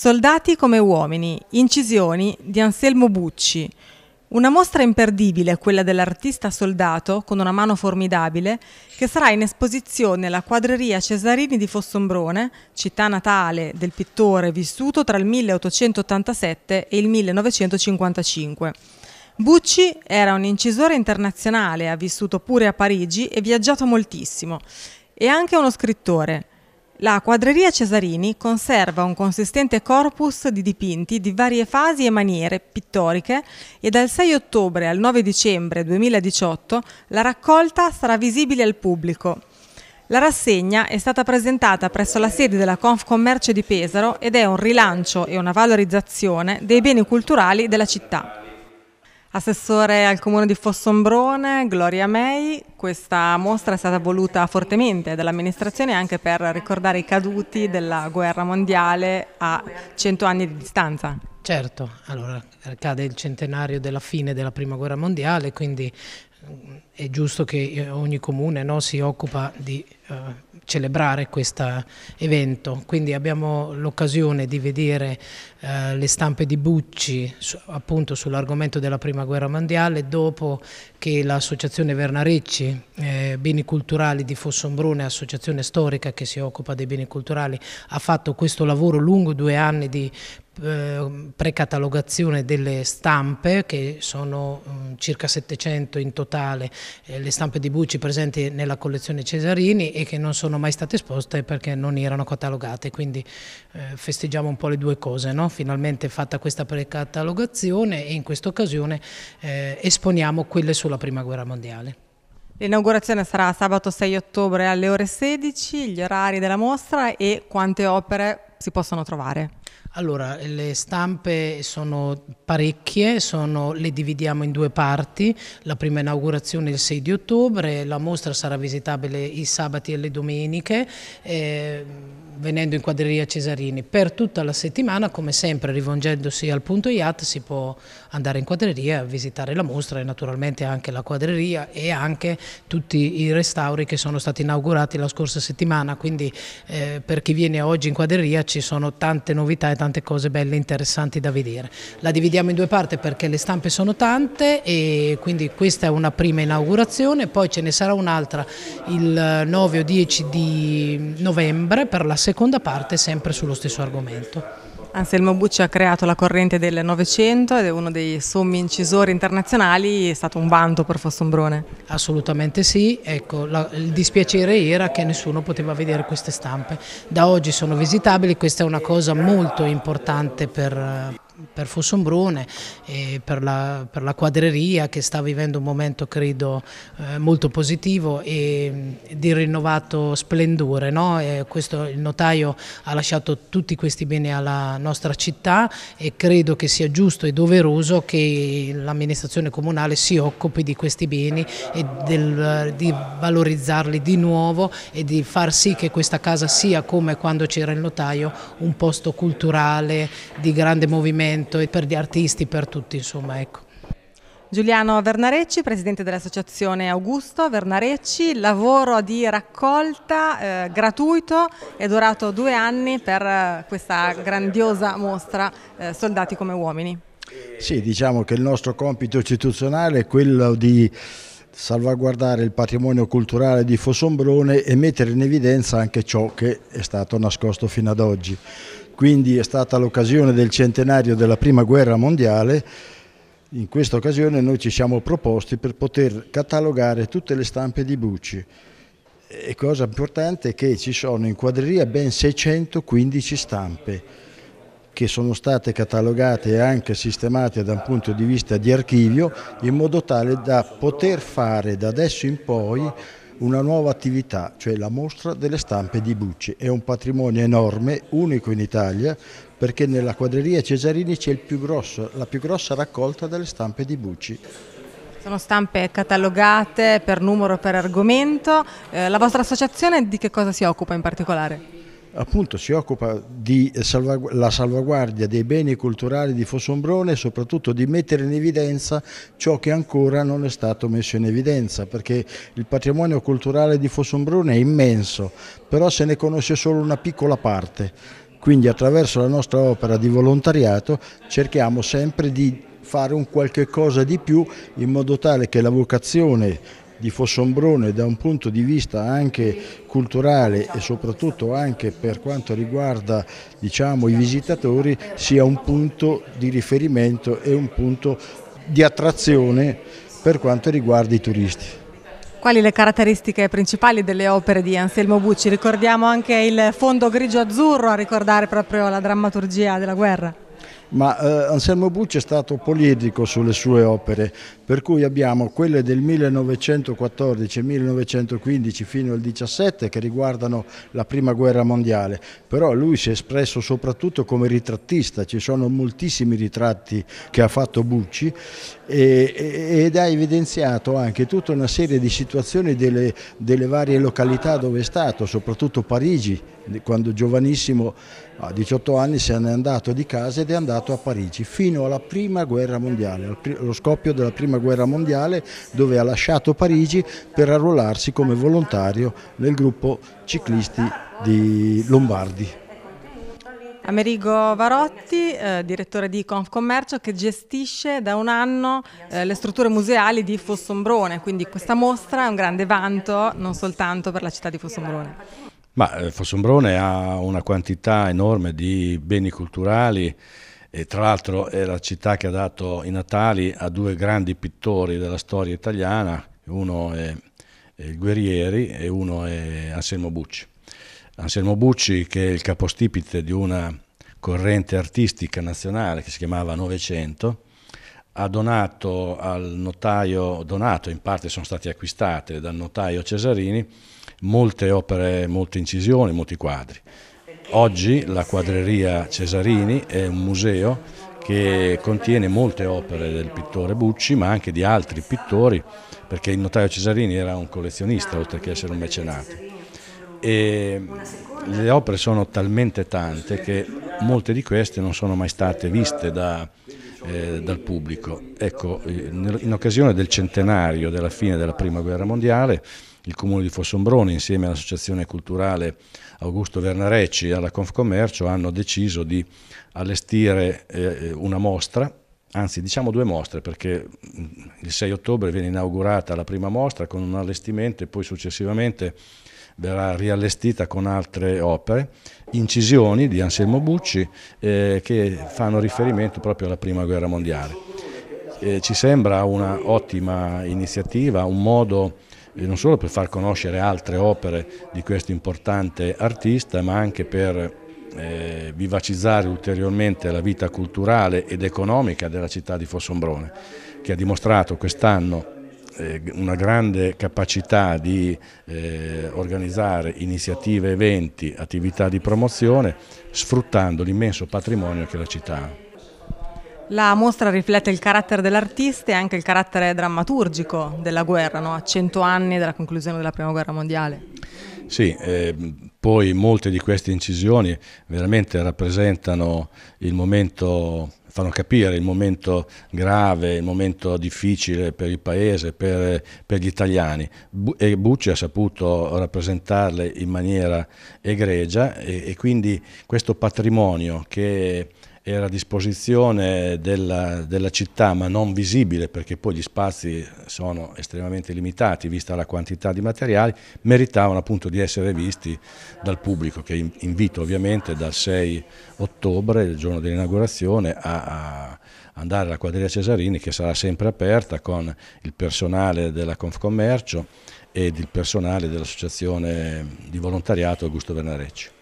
Soldati come uomini, incisioni di Anselmo Bucci. Una mostra imperdibile, quella dell'artista soldato con una mano formidabile, che sarà in esposizione alla quadreria Cesarini di Fossombrone, città natale del pittore vissuto tra il 1887 e il 1955. Bucci era un incisore internazionale, ha vissuto pure a Parigi e viaggiato moltissimo. E anche uno scrittore. La quadreria Cesarini conserva un consistente corpus di dipinti di varie fasi e maniere pittoriche e dal 6 ottobre al 9 dicembre 2018 la raccolta sarà visibile al pubblico. La rassegna è stata presentata presso la sede della Confcommercio di Pesaro ed è un rilancio e una valorizzazione dei beni culturali della città. Assessore al Comune di Fossombrone, Gloria May, questa mostra è stata voluta fortemente dall'amministrazione anche per ricordare i caduti della guerra mondiale a 100 anni di distanza. Certo, allora cade il centenario della fine della prima guerra mondiale, quindi è giusto che eh, ogni comune no, si occupa di eh, celebrare questo evento, quindi abbiamo l'occasione di vedere eh, le stampe di Bucci su, appunto sull'argomento della prima guerra mondiale dopo che l'associazione Vernarecci, eh, Beni Culturali di Fossombrone, associazione storica che si occupa dei beni culturali, ha fatto questo lavoro lungo, due anni di Ehm, precatalogazione delle stampe che sono mm, circa 700 in totale eh, le stampe di Bucci presenti nella collezione Cesarini e che non sono mai state esposte perché non erano catalogate quindi eh, festeggiamo un po' le due cose no? finalmente fatta questa precatalogazione e in questa occasione eh, esponiamo quelle sulla prima guerra mondiale L'inaugurazione sarà sabato 6 ottobre alle ore 16, gli orari della mostra e quante opere si possono trovare? Allora, le stampe sono parecchie, sono, le dividiamo in due parti, la prima inaugurazione il 6 di ottobre, la mostra sarà visitabile i sabati e le domeniche. Eh, venendo in quadreria Cesarini. Per tutta la settimana, come sempre, rivolgendosi al punto IAT si può andare in quadreria, visitare la mostra e naturalmente anche la quadreria e anche tutti i restauri che sono stati inaugurati la scorsa settimana. Quindi eh, per chi viene oggi in quadreria ci sono tante novità e tante cose belle e interessanti da vedere. La dividiamo in due parti perché le stampe sono tante e quindi questa è una prima inaugurazione, poi ce ne sarà un'altra il 9 o 10 di novembre per la settimana seconda parte sempre sullo stesso argomento. Anselmo Bucci ha creato la corrente del Novecento ed è uno dei sommi incisori internazionali, è stato un vanto per Fossombrone. Assolutamente sì, ecco, la, il dispiacere era che nessuno poteva vedere queste stampe. Da oggi sono visitabili, questa è una cosa molto importante per, per Fossombrone e per la, per la, quadreria che sta vivendo un momento credo eh, molto positivo e mm, di rinnovato splendore. No? Questo, il notaio ha lasciato tutti questi beni alla nostra città e credo che sia giusto e doveroso che l'amministrazione comunale si occupi di questi beni e del, di valorizzarli di nuovo e di far sì che questa casa sia come quando c'era il notaio un posto culturale di grande movimento movimento e per gli artisti, per tutti insomma. Ecco. Giuliano Vernarecci, presidente dell'associazione Augusto Vernarecci, lavoro di raccolta eh, gratuito è durato due anni per eh, questa grandiosa mostra eh, Soldati come uomini. Sì, diciamo che il nostro compito istituzionale è quello di salvaguardare il patrimonio culturale di Fossombrone e mettere in evidenza anche ciò che è stato nascosto fino ad oggi. Quindi è stata l'occasione del centenario della Prima Guerra Mondiale in questa occasione noi ci siamo proposti per poter catalogare tutte le stampe di Bucci e cosa importante è che ci sono in quadreria ben 615 stampe che sono state catalogate e anche sistemate da un punto di vista di archivio in modo tale da poter fare da adesso in poi una nuova attività, cioè la mostra delle stampe di Bucci. È un patrimonio enorme, unico in Italia, perché nella quadreria Cesarini c'è la più grossa raccolta delle stampe di Bucci. Sono stampe catalogate per numero e per argomento. Eh, la vostra associazione di che cosa si occupa in particolare? appunto si occupa della salvagu salvaguardia dei beni culturali di Fossombrone e soprattutto di mettere in evidenza ciò che ancora non è stato messo in evidenza, perché il patrimonio culturale di Fossombrone è immenso, però se ne conosce solo una piccola parte. Quindi attraverso la nostra opera di volontariato cerchiamo sempre di fare un qualche cosa di più in modo tale che la vocazione di Fossombrone da un punto di vista anche culturale e soprattutto anche per quanto riguarda diciamo, i visitatori sia un punto di riferimento e un punto di attrazione per quanto riguarda i turisti. Quali le caratteristiche principali delle opere di Anselmo Bucci? Ricordiamo anche il fondo grigio-azzurro a ricordare proprio la drammaturgia della guerra ma eh, Anselmo Bucci è stato poliedrico sulle sue opere, per cui abbiamo quelle del 1914 1915 fino al 17 che riguardano la prima guerra mondiale, però lui si è espresso soprattutto come ritrattista, ci sono moltissimi ritratti che ha fatto Bucci e, ed ha evidenziato anche tutta una serie di situazioni delle, delle varie località dove è stato, soprattutto Parigi, quando giovanissimo a 18 anni se n'è andato di casa ed è andato portato a Parigi fino alla prima guerra mondiale, allo scoppio della prima guerra mondiale dove ha lasciato Parigi per arruolarsi come volontario nel gruppo ciclisti di Lombardi. Amerigo Varotti, eh, direttore di Confcommercio, che gestisce da un anno eh, le strutture museali di Fossombrone, quindi questa mostra è un grande vanto non soltanto per la città di Fossombrone. Ma eh, Fossombrone ha una quantità enorme di beni culturali e tra l'altro è la città che ha dato i natali a due grandi pittori della storia italiana, uno è, è Guerrieri e uno è Anselmo Bucci. Anselmo Bucci che è il capostipite di una corrente artistica nazionale che si chiamava Novecento, ha donato al notaio, donato in parte sono state acquistate dal notaio Cesarini, molte opere, molte incisioni, molti quadri. Oggi la quadreria Cesarini è un museo che contiene molte opere del pittore Bucci ma anche di altri pittori perché il notaio Cesarini era un collezionista oltre che essere un mecenate. E le opere sono talmente tante che molte di queste non sono mai state viste da, eh, dal pubblico. Ecco, eh, in occasione del centenario della fine della Prima Guerra Mondiale, il Comune di Fossombrone insieme all'Associazione Culturale Augusto Vernarecci e alla Confcommercio hanno deciso di allestire eh, una mostra anzi diciamo due mostre perché mm, il 6 ottobre viene inaugurata la prima mostra con un allestimento e poi successivamente verrà riallestita con altre opere, incisioni di Anselmo Bucci eh, che fanno riferimento proprio alla Prima Guerra Mondiale. Eh, ci sembra un'ottima iniziativa, un modo eh, non solo per far conoscere altre opere di questo importante artista, ma anche per eh, vivacizzare ulteriormente la vita culturale ed economica della città di Fossombrone, che ha dimostrato quest'anno eh, una grande capacità di eh, organizzare iniziative, eventi, attività di promozione sfruttando l'immenso patrimonio che la città ha. La mostra riflette il carattere dell'artista e anche il carattere drammaturgico della guerra, no? a cento anni dalla conclusione della Prima Guerra Mondiale. Sì, eh, poi molte di queste incisioni veramente rappresentano il momento, fanno capire il momento grave, il momento difficile per il paese, per, per gli italiani e Bucci ha saputo rappresentarle in maniera egregia e, e quindi questo patrimonio che era a disposizione della, della, città ma non visibile perché poi gli spazi sono estremamente limitati vista la quantità di materiali, meritavano appunto di essere visti dal pubblico che invito ovviamente dal 6 ottobre, il giorno dell'inaugurazione, a, a andare alla quadriglia Cesarini che sarà sempre aperta con il personale della Confcommercio ed il personale dell'associazione di volontariato Augusto Bernarecci.